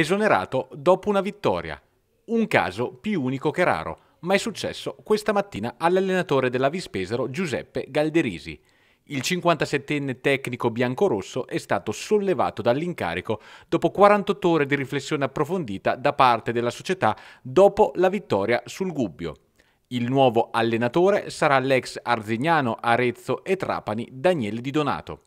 esonerato dopo una vittoria. Un caso più unico che raro, ma è successo questa mattina all'allenatore della Vispesero Giuseppe Galderisi. Il 57enne tecnico biancorosso è stato sollevato dall'incarico dopo 48 ore di riflessione approfondita da parte della società dopo la vittoria sul Gubbio. Il nuovo allenatore sarà l'ex Arzignano, Arezzo e Trapani Daniele Di Donato.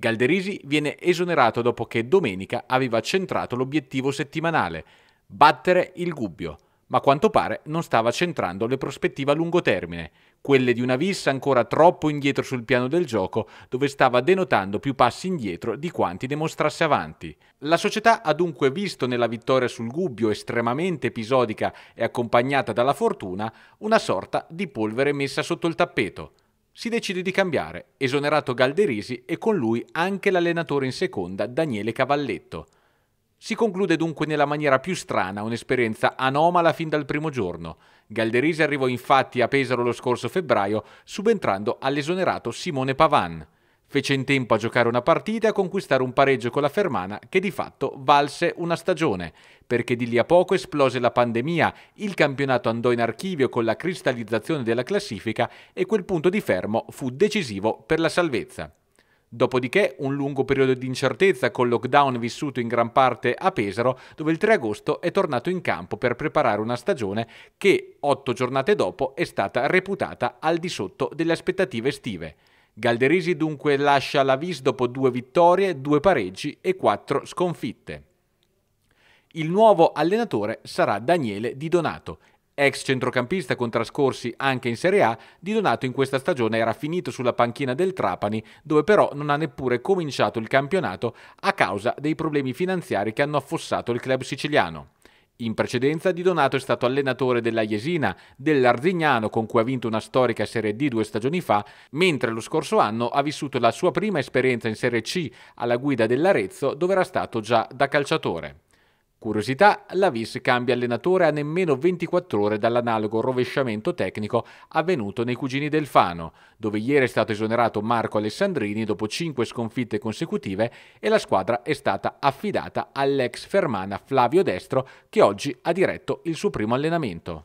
Galderisi viene esonerato dopo che domenica aveva centrato l'obiettivo settimanale, battere il Gubbio, ma a quanto pare non stava centrando le prospettive a lungo termine, quelle di una vissa ancora troppo indietro sul piano del gioco, dove stava denotando più passi indietro di quanti ne mostrasse avanti. La società ha dunque visto nella vittoria sul Gubbio estremamente episodica e accompagnata dalla fortuna una sorta di polvere messa sotto il tappeto. Si decide di cambiare, esonerato Galderisi e con lui anche l'allenatore in seconda Daniele Cavalletto. Si conclude dunque nella maniera più strana un'esperienza anomala fin dal primo giorno. Galderisi arrivò infatti a Pesaro lo scorso febbraio, subentrando all'esonerato Simone Pavan. Fece in tempo a giocare una partita e a conquistare un pareggio con la Fermana che di fatto valse una stagione, perché di lì a poco esplose la pandemia, il campionato andò in archivio con la cristallizzazione della classifica e quel punto di fermo fu decisivo per la salvezza. Dopodiché un lungo periodo di incertezza con lockdown vissuto in gran parte a Pesaro, dove il 3 agosto è tornato in campo per preparare una stagione che, otto giornate dopo, è stata reputata al di sotto delle aspettative estive. Galderisi dunque lascia la Vis dopo due vittorie, due pareggi e quattro sconfitte. Il nuovo allenatore sarà Daniele Di Donato. Ex centrocampista con trascorsi anche in Serie A, Di Donato in questa stagione era finito sulla panchina del Trapani, dove però non ha neppure cominciato il campionato a causa dei problemi finanziari che hanno affossato il club siciliano. In precedenza Di Donato è stato allenatore della Jesina, dell'Arzignano con cui ha vinto una storica Serie D due stagioni fa, mentre lo scorso anno ha vissuto la sua prima esperienza in Serie C alla guida dell'Arezzo dove era stato già da calciatore. Curiosità, la Vis cambia allenatore a nemmeno 24 ore dall'analogo rovesciamento tecnico avvenuto nei Cugini del Fano, dove ieri è stato esonerato Marco Alessandrini dopo 5 sconfitte consecutive e la squadra è stata affidata all'ex fermana Flavio Destro che oggi ha diretto il suo primo allenamento.